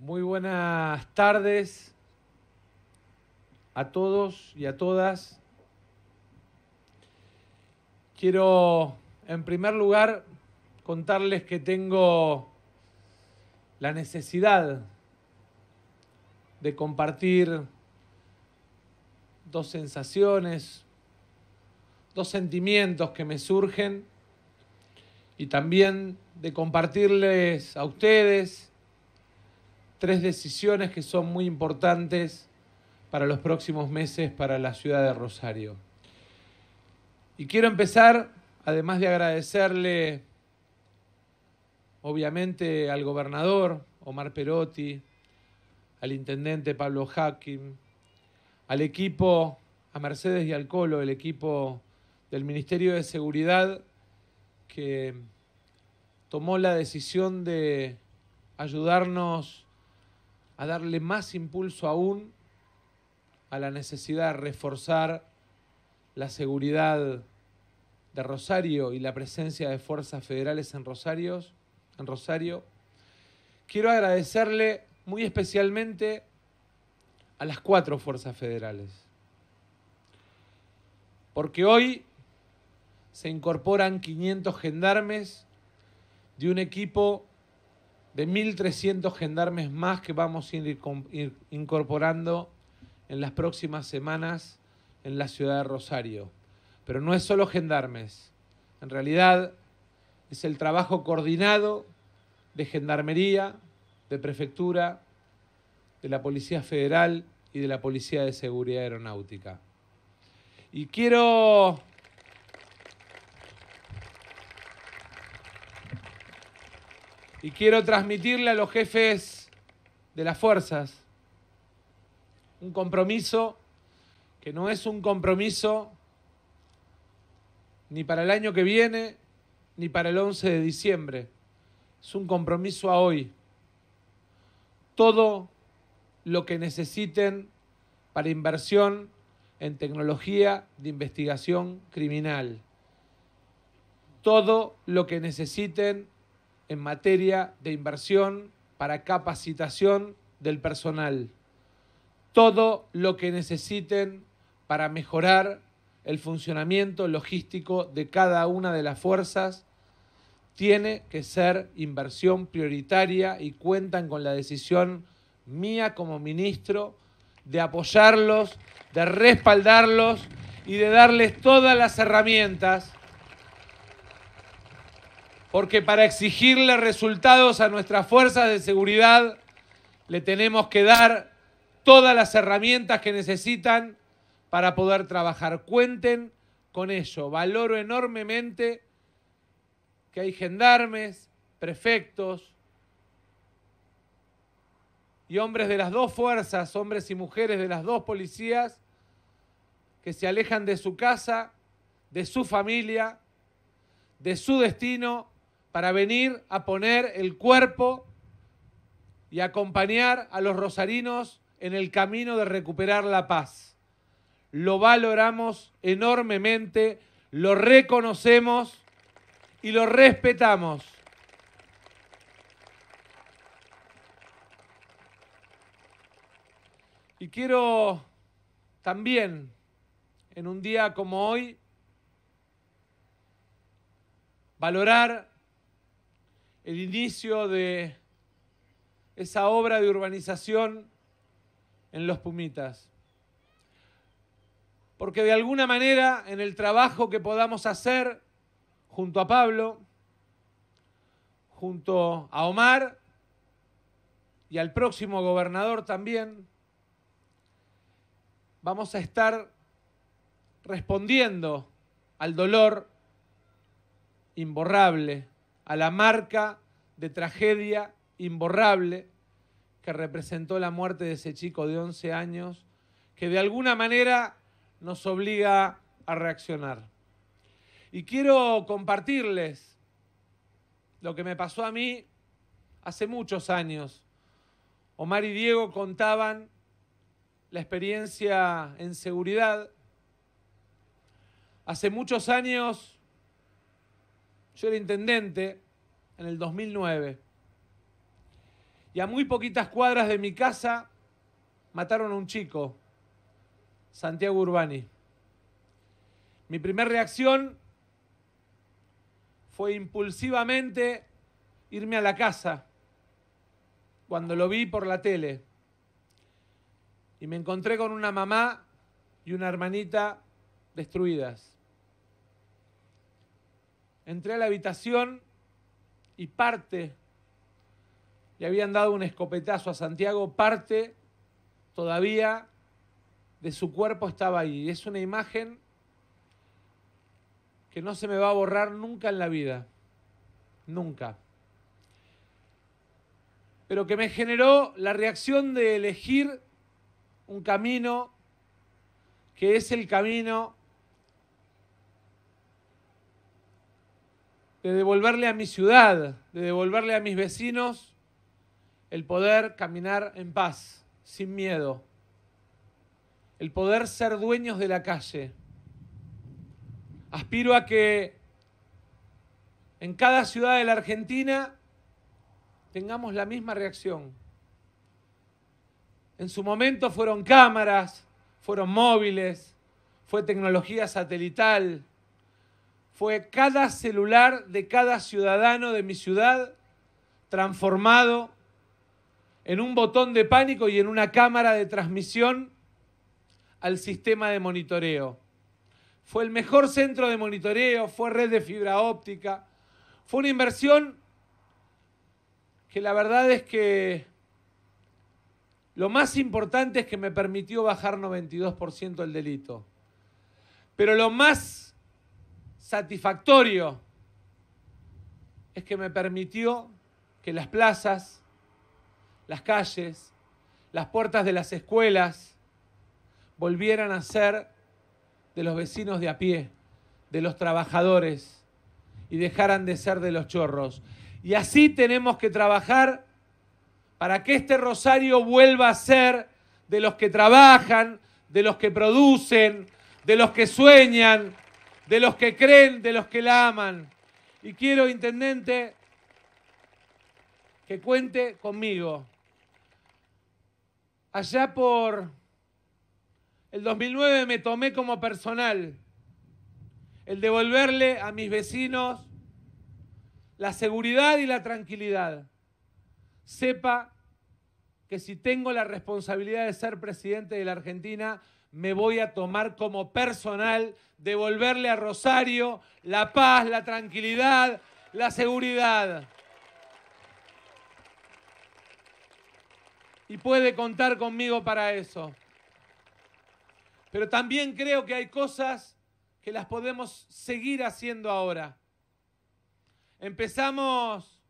Muy buenas tardes a todos y a todas. Quiero, en primer lugar, contarles que tengo la necesidad de compartir dos sensaciones, dos sentimientos que me surgen y también de compartirles a ustedes tres decisiones que son muy importantes para los próximos meses para la ciudad de Rosario. Y quiero empezar, además de agradecerle, obviamente, al gobernador Omar Perotti, al intendente Pablo Hakim, al equipo, a Mercedes y al Colo, el equipo del Ministerio de Seguridad que tomó la decisión de ayudarnos a darle más impulso aún a la necesidad de reforzar la seguridad de Rosario y la presencia de fuerzas federales en Rosario, en Rosario. Quiero agradecerle muy especialmente a las cuatro fuerzas federales, porque hoy se incorporan 500 gendarmes de un equipo de 1.300 gendarmes más que vamos a ir incorporando en las próximas semanas en la ciudad de Rosario. Pero no es solo gendarmes, en realidad es el trabajo coordinado de gendarmería, de prefectura, de la Policía Federal y de la Policía de Seguridad Aeronáutica. Y quiero Y quiero transmitirle a los jefes de las fuerzas un compromiso que no es un compromiso ni para el año que viene, ni para el 11 de diciembre. Es un compromiso a hoy. Todo lo que necesiten para inversión en tecnología de investigación criminal. Todo lo que necesiten en materia de inversión para capacitación del personal. Todo lo que necesiten para mejorar el funcionamiento logístico de cada una de las fuerzas tiene que ser inversión prioritaria y cuentan con la decisión mía como ministro de apoyarlos, de respaldarlos y de darles todas las herramientas porque para exigirle resultados a nuestras fuerzas de seguridad le tenemos que dar todas las herramientas que necesitan para poder trabajar. Cuenten con ello. Valoro enormemente que hay gendarmes, prefectos y hombres de las dos fuerzas, hombres y mujeres de las dos policías, que se alejan de su casa, de su familia, de su destino para venir a poner el cuerpo y acompañar a los rosarinos en el camino de recuperar la paz. Lo valoramos enormemente, lo reconocemos y lo respetamos. Y quiero también, en un día como hoy, valorar el inicio de esa obra de urbanización en los Pumitas. Porque de alguna manera, en el trabajo que podamos hacer junto a Pablo, junto a Omar y al próximo gobernador también, vamos a estar respondiendo al dolor imborrable a la marca de tragedia imborrable que representó la muerte de ese chico de 11 años, que de alguna manera nos obliga a reaccionar. Y quiero compartirles lo que me pasó a mí hace muchos años. Omar y Diego contaban la experiencia en seguridad. Hace muchos años yo era intendente en el 2009 y a muy poquitas cuadras de mi casa mataron a un chico, Santiago Urbani. Mi primera reacción fue impulsivamente irme a la casa cuando lo vi por la tele. Y me encontré con una mamá y una hermanita destruidas. Entré a la habitación y parte, le habían dado un escopetazo a Santiago, parte todavía de su cuerpo estaba ahí. Es una imagen que no se me va a borrar nunca en la vida, nunca. Pero que me generó la reacción de elegir un camino que es el camino de devolverle a mi ciudad, de devolverle a mis vecinos el poder caminar en paz, sin miedo, el poder ser dueños de la calle. Aspiro a que en cada ciudad de la Argentina tengamos la misma reacción. En su momento fueron cámaras, fueron móviles, fue tecnología satelital, fue cada celular de cada ciudadano de mi ciudad transformado en un botón de pánico y en una cámara de transmisión al sistema de monitoreo. Fue el mejor centro de monitoreo, fue red de fibra óptica, fue una inversión que la verdad es que lo más importante es que me permitió bajar 92% el delito. Pero lo más satisfactorio es que me permitió que las plazas, las calles, las puertas de las escuelas volvieran a ser de los vecinos de a pie, de los trabajadores, y dejaran de ser de los chorros. Y así tenemos que trabajar para que este rosario vuelva a ser de los que trabajan, de los que producen, de los que sueñan, de los que creen, de los que la aman. Y quiero, intendente, que cuente conmigo. Allá por el 2009 me tomé como personal el devolverle a mis vecinos la seguridad y la tranquilidad. Sepa que si tengo la responsabilidad de ser presidente de la Argentina, me voy a tomar como personal devolverle a Rosario la paz, la tranquilidad, la seguridad. Y puede contar conmigo para eso. Pero también creo que hay cosas que las podemos seguir haciendo ahora. Empezamos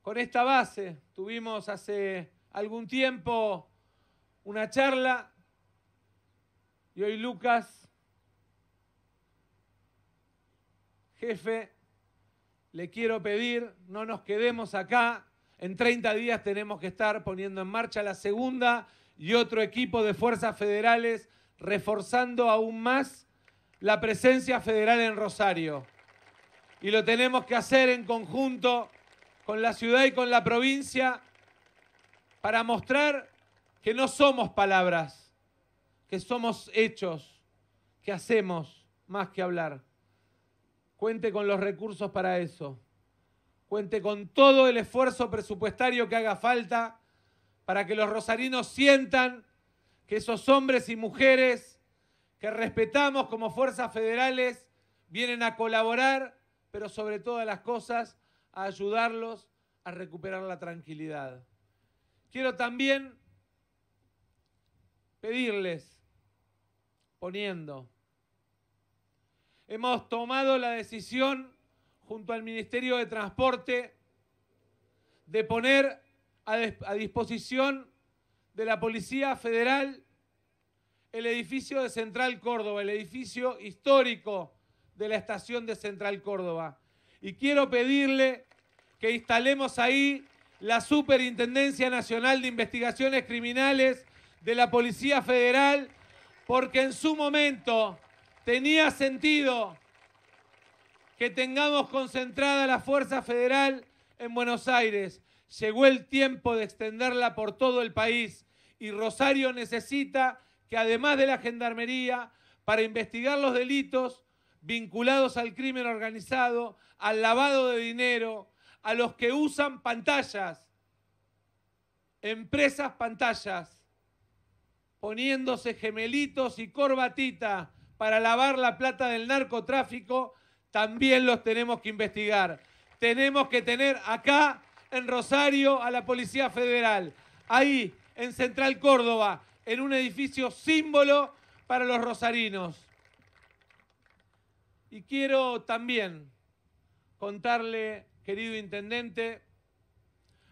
con esta base. Tuvimos hace algún tiempo una charla y hoy Lucas, jefe, le quiero pedir, no nos quedemos acá. En 30 días tenemos que estar poniendo en marcha la segunda y otro equipo de fuerzas federales, reforzando aún más la presencia federal en Rosario. Y lo tenemos que hacer en conjunto con la ciudad y con la provincia para mostrar que no somos palabras, que somos hechos, que hacemos más que hablar. Cuente con los recursos para eso. Cuente con todo el esfuerzo presupuestario que haga falta para que los rosarinos sientan que esos hombres y mujeres que respetamos como fuerzas federales vienen a colaborar, pero sobre todas las cosas a ayudarlos a recuperar la tranquilidad. Quiero también pedirles poniendo. Hemos tomado la decisión junto al Ministerio de Transporte de poner a, a disposición de la Policía Federal el edificio de Central Córdoba, el edificio histórico de la estación de Central Córdoba. Y quiero pedirle que instalemos ahí la Superintendencia Nacional de Investigaciones Criminales de la Policía Federal porque en su momento tenía sentido que tengamos concentrada la Fuerza Federal en Buenos Aires. Llegó el tiempo de extenderla por todo el país y Rosario necesita que además de la Gendarmería, para investigar los delitos vinculados al crimen organizado, al lavado de dinero, a los que usan pantallas, empresas pantallas, poniéndose gemelitos y corbatita para lavar la plata del narcotráfico, también los tenemos que investigar. Tenemos que tener acá en Rosario a la Policía Federal, ahí en Central Córdoba, en un edificio símbolo para los rosarinos. Y quiero también contarle, querido intendente,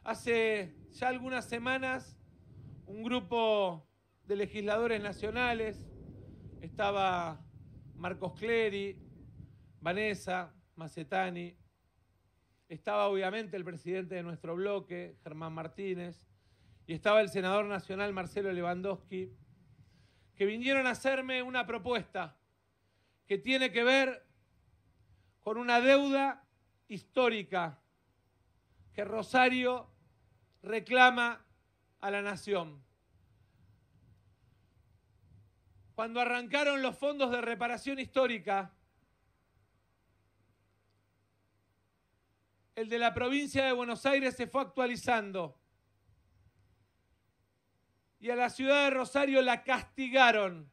hace ya algunas semanas un grupo de legisladores nacionales, estaba Marcos Cleri, Vanessa, Macetani, estaba obviamente el presidente de nuestro bloque, Germán Martínez, y estaba el senador nacional Marcelo Lewandowski, que vinieron a hacerme una propuesta que tiene que ver con una deuda histórica que Rosario reclama a la nación. cuando arrancaron los fondos de reparación histórica, el de la provincia de Buenos Aires se fue actualizando. Y a la ciudad de Rosario la castigaron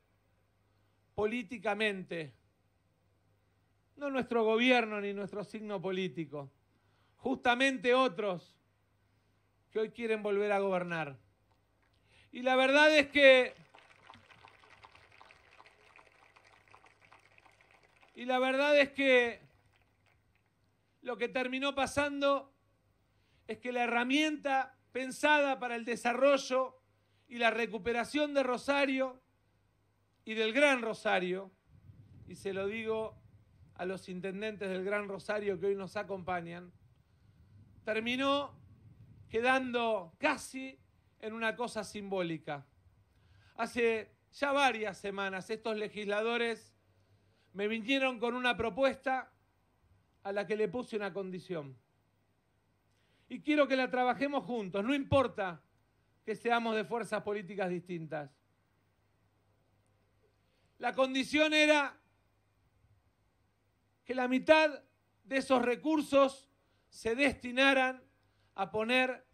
políticamente. No nuestro gobierno ni nuestro signo político. Justamente otros que hoy quieren volver a gobernar. Y la verdad es que Y la verdad es que lo que terminó pasando es que la herramienta pensada para el desarrollo y la recuperación de Rosario y del Gran Rosario, y se lo digo a los intendentes del Gran Rosario que hoy nos acompañan, terminó quedando casi en una cosa simbólica. Hace ya varias semanas estos legisladores me vinieron con una propuesta a la que le puse una condición. Y quiero que la trabajemos juntos, no importa que seamos de fuerzas políticas distintas. La condición era que la mitad de esos recursos se destinaran a poner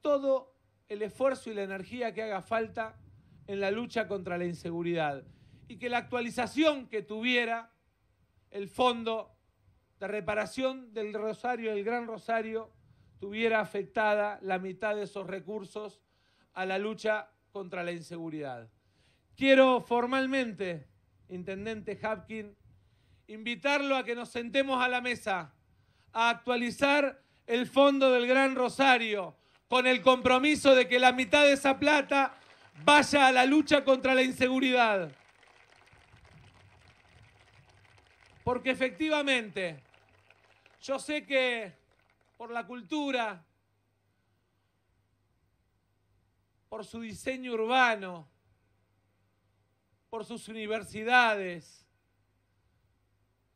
todo el esfuerzo y la energía que haga falta en la lucha contra la inseguridad y que la actualización que tuviera el fondo de reparación del Rosario, del Gran Rosario, tuviera afectada la mitad de esos recursos a la lucha contra la inseguridad. Quiero formalmente, Intendente Hapkin, invitarlo a que nos sentemos a la mesa a actualizar el fondo del Gran Rosario con el compromiso de que la mitad de esa plata vaya a la lucha contra la inseguridad. Porque efectivamente, yo sé que por la cultura, por su diseño urbano, por sus universidades,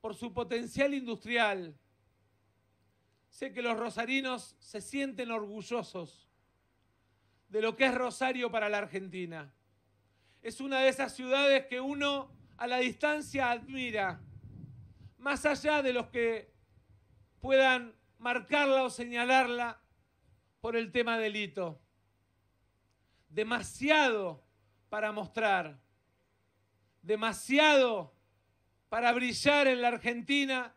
por su potencial industrial, sé que los rosarinos se sienten orgullosos de lo que es Rosario para la Argentina. Es una de esas ciudades que uno a la distancia admira más allá de los que puedan marcarla o señalarla por el tema delito. Demasiado para mostrar, demasiado para brillar en la Argentina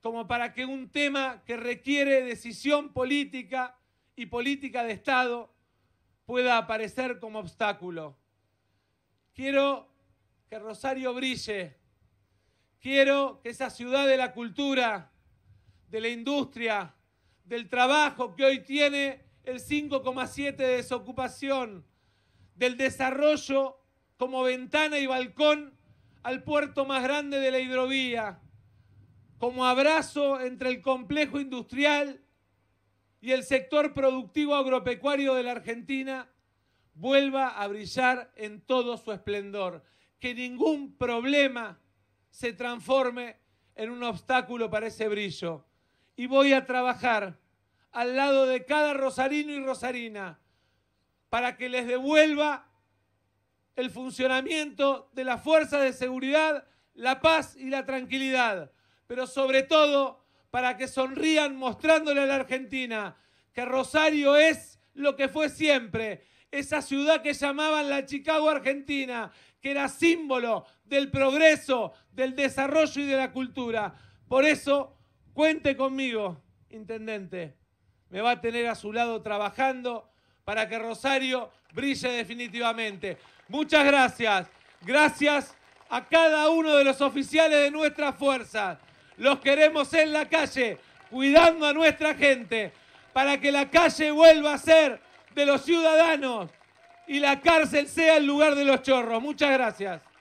como para que un tema que requiere decisión política y política de Estado pueda aparecer como obstáculo. Quiero que Rosario brille Quiero que esa ciudad de la cultura, de la industria, del trabajo que hoy tiene el 5,7 de desocupación, del desarrollo como ventana y balcón al puerto más grande de la hidrovía, como abrazo entre el complejo industrial y el sector productivo agropecuario de la Argentina, vuelva a brillar en todo su esplendor. Que ningún problema se transforme en un obstáculo para ese brillo. Y voy a trabajar al lado de cada rosarino y rosarina para que les devuelva el funcionamiento de la fuerza de seguridad, la paz y la tranquilidad, pero sobre todo para que sonrían mostrándole a la Argentina que Rosario es lo que fue siempre, esa ciudad que llamaban la Chicago Argentina, que era símbolo del progreso, del desarrollo y de la cultura. Por eso, cuente conmigo, intendente. Me va a tener a su lado trabajando para que Rosario brille definitivamente. Muchas gracias. Gracias a cada uno de los oficiales de nuestra fuerza. Los queremos en la calle, cuidando a nuestra gente, para que la calle vuelva a ser de los ciudadanos y la cárcel sea el lugar de los chorros. Muchas gracias.